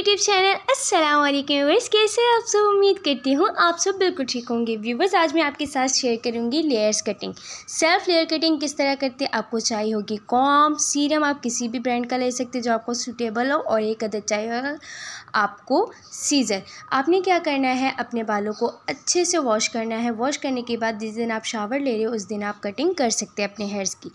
YouTube channel अस्सलाम वालेकुम कैसे आप सब उम्मीद करती हूँ आप सब बिल्कुल ठीक होंगे व्यूवर्स आज मैं आपके साथ शेयर करूँगी layers cutting self layer cutting किस तरह करते आपको चाहिए होगी कॉम सीरम आप किसी भी ब्रांड का ले सकते जो आपको सूटेबल हो और एक अदर चाहिए होगा आपको सीजर आपने क्या करना है अपने बालों को अच्छे से वॉश करना है वॉश करने के बाद जिस दिन आप शावर ले रहे हो उस दिन आप कटिंग कर सकते हैं अपने हेयर्स की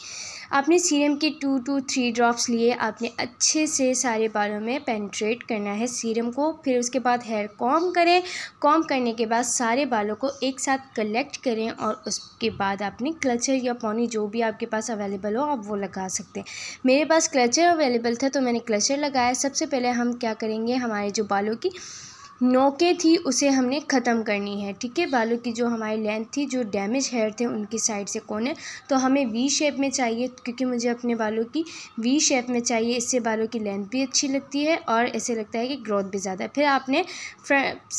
आपने सीरम के टू टू थ्री ड्रॉप्स लिए आपने अच्छे से सारे बालों में पेंट्रेट करना है सीरम को फिर उसके बाद हेयर कॉम करें कॉम करने के बाद सारे बालों को एक साथ कलेक्ट करें और उसके बाद आपने क्लचर या पौनी जो भी आपके पास अवेलेबल हो आप वो लगा सकते हैं मेरे पास क्लचर अवेलेबल था तो मैंने क्लचर लगाया सबसे पहले हम क्या करेंगे हमारे जो बालों की नोके थी उसे हमने ख़त्म करनी है ठीक है बालों की जो हमारी लेंथ थी जो डैमेज हेयर थे उनकी साइड से कोने तो हमें वी शेप में चाहिए क्योंकि मुझे अपने बालों की वी शेप में चाहिए इससे बालों की लेंथ भी अच्छी लगती है और ऐसे लगता है कि ग्रोथ भी ज़्यादा है फिर आपने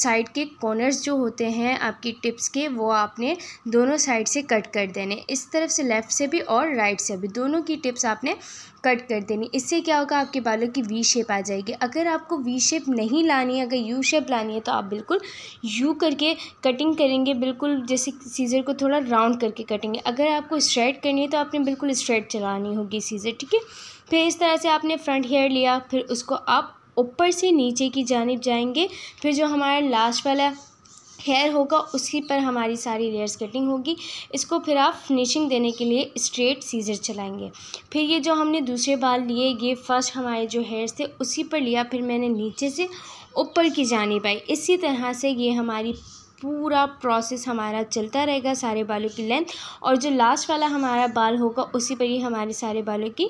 साइड के कॉर्नर्स जो होते हैं आपकी टिप्स के वो आपने दोनों साइड से कट कर देने इस तरफ से लेफ़्ट से भी और राइट से भी दोनों की टिप्स आपने कट कर देनी इससे क्या होगा आपके बालों की वी शेप आ जाएगी अगर आपको वी शेप नहीं लानी है अगर यू शेप लानी है तो आप बिल्कुल यू करके कटिंग करेंगे बिल्कुल जैसे सीज़र को थोड़ा राउंड करके कटेंगे अगर आपको स्ट्रेट करनी है तो आपने बिल्कुल स्ट्रेट चलानी होगी सीज़र ठीक है फिर इस तरह से आपने फ्रंट हेयर लिया फिर उसको आप ऊपर से नीचे की जानब जाएंगे फिर जो हमारा लास्ट वाला हेयर होगा उसी पर हमारी सारी लेयर्स कटिंग होगी इसको फिर आप फिनिशिंग देने के लिए स्ट्रेट सीजर चलाएंगे फिर ये जो हमने दूसरे बाल लिए ये फर्स्ट हमारे जो हेयर्स थे उसी पर लिया फिर मैंने नीचे से ऊपर की जानी पाई इसी तरह से ये हमारी पूरा प्रोसेस हमारा चलता रहेगा सारे बालों की लेंथ और जो लास्ट वाला हमारा बाल होगा उसी पर ही हमारे सारे बालों की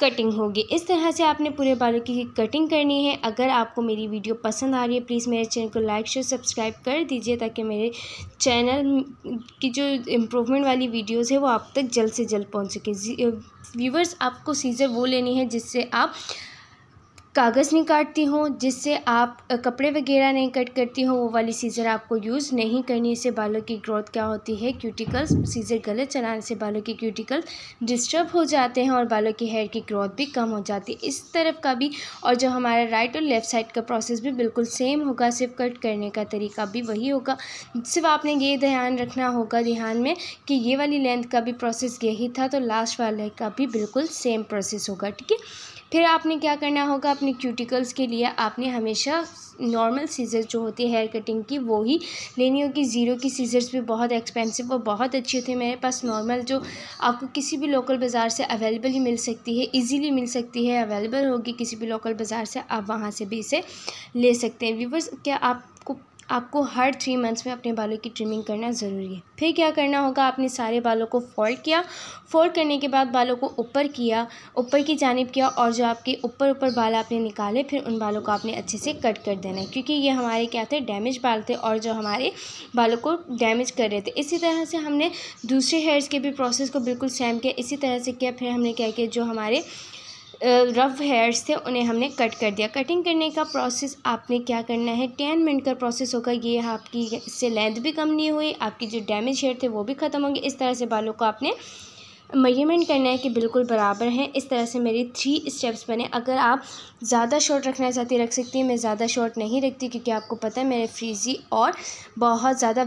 कटिंग होगी इस तरह से आपने पूरे बालों की कटिंग करनी है अगर आपको मेरी वीडियो पसंद आ रही है प्लीज़ मेरे चैनल को लाइक शेयर सब्सक्राइब कर दीजिए ताकि मेरे चैनल की जो इम्प्रूवमेंट वाली वीडियोस है वो आप तक जल्द से जल्द पहुंच सके व्यूवर्स आपको सीज़र वो लेनी है जिससे आप कागज़ नहीं काटती हूँ जिससे आप कपड़े वगैरह नहीं कट करती हूँ वो वाली सीज़र आपको यूज़ नहीं करनी इससे बालों की ग्रोथ क्या होती है क्यूटिकल्स सीज़र गलत चलाने से बालों के क्यूटिकल डिस्टर्ब हो जाते हैं और बालों की हेयर की ग्रोथ भी कम हो जाती है इस तरफ का भी और जो हमारा राइट और लेफ़्ट साइड का प्रोसेस भी बिल्कुल सेम होगा सिर्फ कट करने का तरीका भी वही होगा सिर्फ आपने ये ध्यान रखना होगा ध्यान में कि ये वाली लेंथ का भी प्रोसेस यही था तो लास्ट वाले का भी बिल्कुल सेम प्रोसेस होगा ठीक है फिर आपने क्या करना होगा अपने क्यूटिकल्स के लिए आपने हमेशा नॉर्मल सीजर जो होती है हेयर कटिंग की वो ही लेनी होगी ज़ीरो की सीजर्स भी बहुत एक्सपेंसिव और बहुत अच्छी होती है मेरे पास नॉर्मल जो आपको किसी भी लोकल बाज़ार से अवेलेबल ही मिल सकती है इजीली मिल सकती है अवेलेबल होगी किसी भी लोकल बाज़ार से आप वहाँ से भी इसे ले सकते हैं व्यूवर्स क्या आप आपको हर थ्री मंथ्स में अपने बालों की ट्रिमिंग करना ज़रूरी है फिर क्या करना होगा आपने सारे बालों को फोल्ड किया फोल्ड करने के बाद बालों को ऊपर किया ऊपर की जानब किया और जो आपके ऊपर ऊपर बाल आपने निकाले फिर उन बालों को आपने अच्छे से कट कर देना है क्योंकि ये हमारे क्या थे डैमेज बाल थे और जो हमारे बालों को डैमेज कर रहे थे इसी तरह से हमने दूसरे हेयर्स के भी प्रोसेस को बिल्कुल सेम किया इसी तरह से किया फिर हमने क्या किया जो हमारे रफ़ हेयर्स थे उन्हें हमने कट कर दिया कटिंग करने का प्रोसेस आपने क्या करना है टेन मिनट का प्रोसेस होगा ये आपकी इससे लेंथ भी कम नहीं हुई आपकी जो डैमेज हेयर थे वो भी ख़त्म होंगे इस तरह से बालों को आपने मेजरमेंट करना है कि बिल्कुल बराबर हैं इस तरह से मेरी थ्री स्टेप्स बने अगर आप ज़्यादा शॉर्ट रखना चाहती रख सकती हैं मैं ज़्यादा शॉर्ट नहीं रखती क्योंकि आपको पता है मेरे फ्रीजी और बहुत ज़्यादा